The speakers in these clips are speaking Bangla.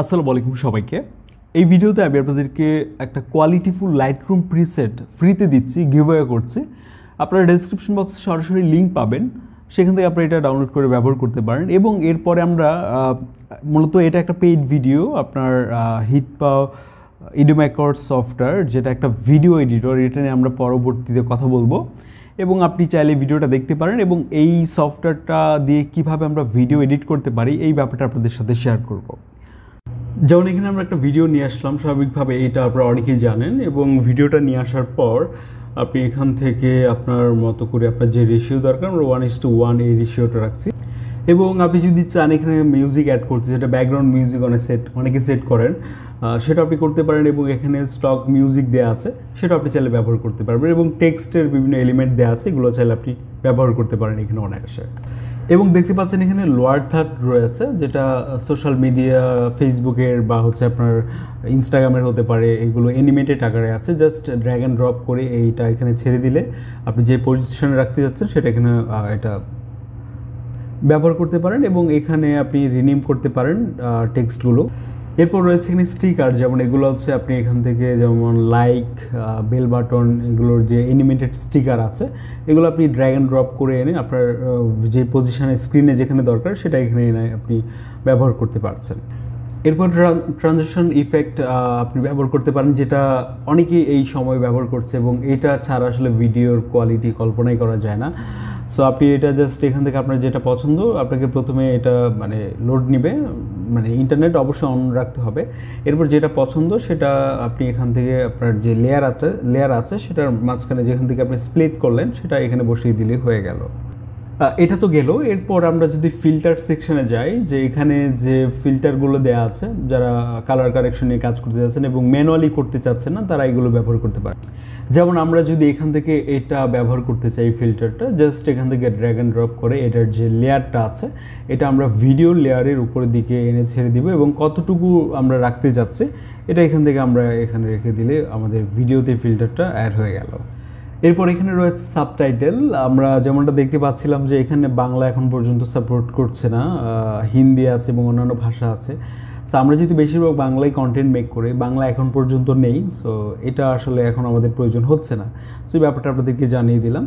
আসসালামু আলাইকুম সবাইকে এই ভিডিওতে আমি আপনাদেরকে একটা কোয়ালিটিফুল লাইট রুম প্রিসেট ফ্রিতে দিচ্ছি গিভওয়ে করছি আপনারা ডেসক্রিপশন বক্সে সরাসরি লিঙ্ক পাবেন সেখান থেকে আপনারা এটা ডাউনলোড করে ব্যবহার করতে পারেন এবং এরপরে আমরা মূলত এটা একটা পেইড ভিডিও আপনার হিট পা ইডোম্যাকর্ড সফটওয়্যার যেটা একটা ভিডিও এডিটর এটা নিয়ে আমরা পরবর্তীতে কথা বলবো এবং আপনি চাইলে ভিডিওটা দেখতে পারেন এবং এই সফটওয়্যারটা দিয়ে কিভাবে আমরা ভিডিও এডিট করতে পারি এই ব্যাপারটা আপনাদের সাথে শেয়ার করবো যেমন এখানে আমরা একটা ভিডিও নিয়ে আসলাম স্বাভাবিকভাবে এটা আপনারা অনেকেই জানেন এবং ভিডিওটা নিয়ে আসার পর আপনি এখান থেকে আপনার মতো করে আপনার যে রেশিও দরকার আমরা ওয়ান ইস টু ওয়ান এই রেশিওটা রাখছি এবং আপনি যদি চান এখানে মিউজিক অ্যাড করতে যেটা ব্যাকগ্রাউন্ড মিউজিক অনেক সেট অনেকে সেট করেন সেটা আপনি করতে পারেন এবং এখানে স্টক মিউজিক দেওয়া আছে সেটা আপনি চাইলে ব্যবহার করতে পারবেন এবং টেক্সটের বিভিন্ন এলিমেন্ট দেওয়া আছে এগুলো চাইলে আপনি ব্যবহার করতে পারেন এখানে অনেক আসে এবং দেখতে পাচ্ছেন এখানে লোয়ার থার্ড রয়েছে যেটা সোশ্যাল মিডিয়া ফেসবুকের বা হচ্ছে আপনার ইনস্টাগ্রামের হতে পারে এগুলো অ্যানিমেটেড আকারে আছে জাস্ট ড্র্যাগ অ্যান্ড ড্রপ করে এইটা এখানে ছেড়ে দিলে আপনি যে পজিশনে রাখতে যাচ্ছেন সেটা এখানে এটা ব্যবহার করতে পারেন এবং এখানে আপনি রিনিম করতে পারেন টেক্সটগুলো এরপর রয়েছে এখানে স্টিকার যেমন এগুলো হচ্ছে আপনি এখান থেকে যেমন লাইক বেল বাটন এগুলোর যে অ্যানিমেটেড স্টিকার আছে এগুলো আপনি ড্র্যাগ অ্যান্ড ড্রপ করে এনে আপনার যে পজিশানে স্ক্রিনে যেখানে দরকার সেটা এখানে এনে আপনি ব্যবহার করতে পারছেন এরপর ট্রানজেকশন ইফেক্ট আপনি ব্যবহার করতে পারেন যেটা অনেকেই এই সময় ব্যবহার করছে এবং এটা ছাড়া আসলে ভিডিওর কোয়ালিটি কল্পনাই করা যায় না সো আপনি এটা জাস্ট এখান থেকে আপনার যেটা পছন্দ আপনাকে প্রথমে এটা মানে লোড নিবে মানে ইন্টারনেট অবশ্যই অন রাখতে হবে এরপর যেটা পছন্দ সেটা আপনি এখান থেকে আপনার যে লেয়ার আছে লেয়ার আছে সেটার মাঝখানে যেখান থেকে আপনি স্প্লিট করলেন সেটা এখানে বসিয়ে দিলেই হয়ে গেল এটা তো গেল এরপর আমরা যদি ফিল্টার সেকশনে যাই যে এখানে যে ফিল্টারগুলো দেয়া আছে যারা কালার কারেকশন নিয়ে কাজ করতে যাচ্ছেন এবং ম্যানুয়ালি করতে চাচ্ছেন না তারা এগুলো ব্যবহার করতে পারে যেমন আমরা যদি এখান থেকে এটা ব্যবহার করতে চাই ফিল্টারটা জাস্ট এখান থেকে ড্র্যাগ অ্যান্ড ড্রপ করে এটার যে লেয়ারটা আছে এটা আমরা ভিডিও লেয়ারের উপরের দিকে এনে ছেড়ে দিব এবং কতটুকু আমরা রাখতে যাচ্ছি এটা এখান থেকে আমরা এখানে রেখে দিলে আমাদের ভিডিওতে ফিল্টারটা অ্যাড হয়ে গেল এরপর এখানে রয়েছে সাবটাইটেল আমরা যেমনটা দেখতে পাচ্ছিলাম যে এখানে বাংলা এখন পর্যন্ত সাপোর্ট করছে না হিন্দি আছে এবং অন্যান্য ভাষা আছে সো আমরা যেহেতু বেশিরভাগ বাংলায় কন্টেন্ট মেক করি বাংলা এখন পর্যন্ত নেই সো এটা আসলে এখন আমাদের প্রয়োজন হচ্ছে না সো এই ব্যাপারটা আপনাদেরকে জানিয়ে দিলাম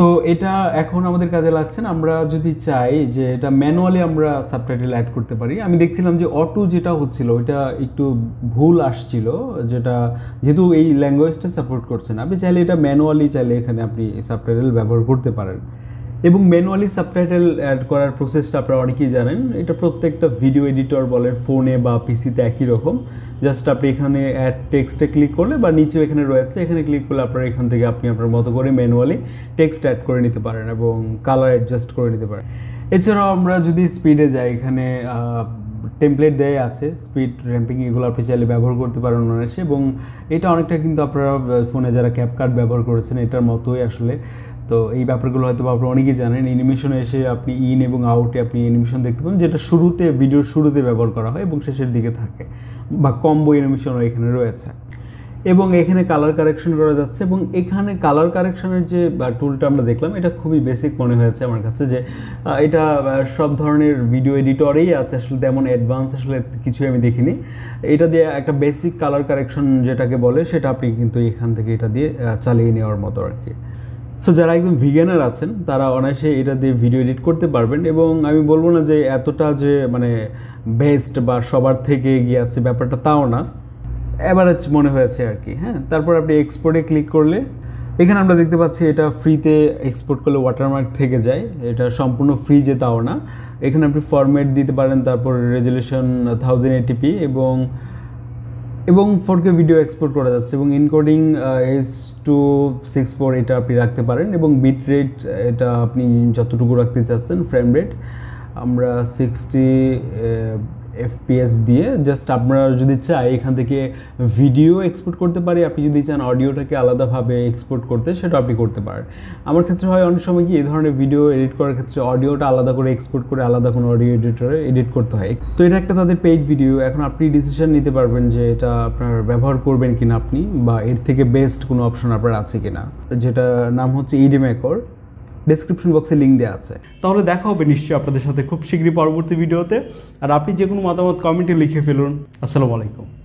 তো এটা এখন আমাদের কাজে লাগছে না আমরা যদি চাই যে এটা ম্যানুয়ালি আমরা সাবটাইটেল অ্যাড করতে পারি আমি দেখছিলাম যে অটো যেটা হচ্ছিল ওইটা একটু ভুল আসছিল যেটা যেহেতু এই ল্যাঙ্গুয়েজটা সাপোর্ট করছে না আপনি চাইলে এটা ম্যানুয়ালি চাইলে এখানে আপনি সাবটাইটেল ব্যবহার করতে পারেন এবং ম্যানুয়ালি সাবটাইটেল অ্যাড করার প্রসেসটা আপনারা অনেকেই জানেন এটা প্রত্যেকটা ভিডিও এডিটর বলেন ফোনে বা পিসিতে একই রকম জাস্ট আপনি এখানে অ্যাড টেক্সটে ক্লিক করলে বা নিচেও এখানে রয়েছে এখানে ক্লিক করলে আপনারা এখান থেকে আপনি আপনার মতো করে ম্যানুয়ালি টেক্সট অ্যাড করে নিতে পারেন এবং কালার অ্যাডজাস্ট করে নিতে পারেন এছাড়াও আমরা যদি স্পিডে যাই এখানে টেমপ্লেট দেয় আছে স্পিড র্যাম্পিং এগুলো আপনি চাইলে ব্যবহার করতে পারেন অনেক এবং এটা অনেকটা কিন্তু আপনারা ফোনে যারা ক্যাপ কার্ড ব্যবহার করেছেন এটার মতোই আসলে তো এই ব্যাপারগুলো হয়তো আপনারা অনেকেই জানেন অ্যানিমেশনে এসে আপনি ইন এবং আউটে আপনি অ্যানিমেশন দেখতে পাবেন যেটা শুরুতে ভিডিওর শুরুতে ব্যবহার করা হয় এবং শেষের দিকে থাকে বা কম্বো অ্যানিমেশনও এখানে রয়েছে এবং এখানে কালার কারেকশন করা যাচ্ছে এবং এখানে কালার কারেকশনের যে টুলটা আমরা দেখলাম এটা খুবই বেসিক মনে হয়েছে আমার কাছে যে এটা সব ধরনের ভিডিও এডিটরেই আছে আসলে তেমন অ্যাডভান্স আসলে কিছুই আমি দেখিনি এটা দিয়ে একটা বেসিক কালার কারেকশন যেটাকে বলে সেটা আপনি কিন্তু এখান থেকে এটা দিয়ে চালিয়ে নেওয়ার মতো আর কি সো যারা একদম ভিগেনার আছেন তারা অনায়াসে এটা দিয়ে ভিডিও এডিট করতে পারবেন এবং আমি বলবো না যে এতটা যে মানে বেস্ট বা সবার থেকে এগিয়ে আছে ব্যাপারটা তাও না অ্যাভারেজ মনে হয়েছে আর কি হ্যাঁ তারপর আপনি এক্সপোর্টে ক্লিক করলে এখানে আমরা দেখতে পাচ্ছি এটা ফ্রিতে এক্সপোর্ট করলে ওয়াটারমার্ক থেকে যায় এটা সম্পূর্ণ ফ্রি যে তাও না এখানে আপনি ফরম্যাট দিতে পারেন তারপর রেজুলেশন থাউজেন্ড এটিপি এবং এবং ফোরকে ভিডিও এক্সপোর্ট করা যাচ্ছে এবং encoding S two six four এটা আপনি রাখতে পারেন এবং বিট রেট এটা আপনি যতটুকু রাখতে চাচ্ছেন ফ্রেম রেট আমরা সিক্সটি এফপিএস দিয়ে জাস্ট আপনারা যদি চাই এখান থেকে ভিডিও এক্সপোর্ট করতে পারি আপনি যদি চান অডিওটাকে আলাদাভাবে এক্সপোর্ট করতে সেটা আপনি করতে পারেন আমার ক্ষেত্রে হয় অনেক সময় কি এই ধরনের ভিডিও এডিট করার ক্ষেত্রে অডিওটা আলাদা করে এক্সপোর্ট করে আলাদা কোনো অডিও এডিটরে এডিট করতে হয় তো এটা একটা তাদের পেইড ভিডিও এখন আপনি ডিসিশন নিতে পারবেন যে এটা আপনার ব্যবহার করবেন কিনা আপনি বা এর থেকে বেস্ট কোনো অপশন আপনার আছে কিনা যেটা নাম হচ্ছে ইডিমেকর ডিসক্রিপশন বক্সে লিঙ্ক দেওয়া আছে তাহলে দেখা হবে নিশ্চয়ই আপনাদের সাথে খুব শীঘ্রই পরবর্তী ভিডিওতে আর আপনি যে কোনো মতামত কমেন্টে লিখে ফেলুন আসসালামু আলাইকুম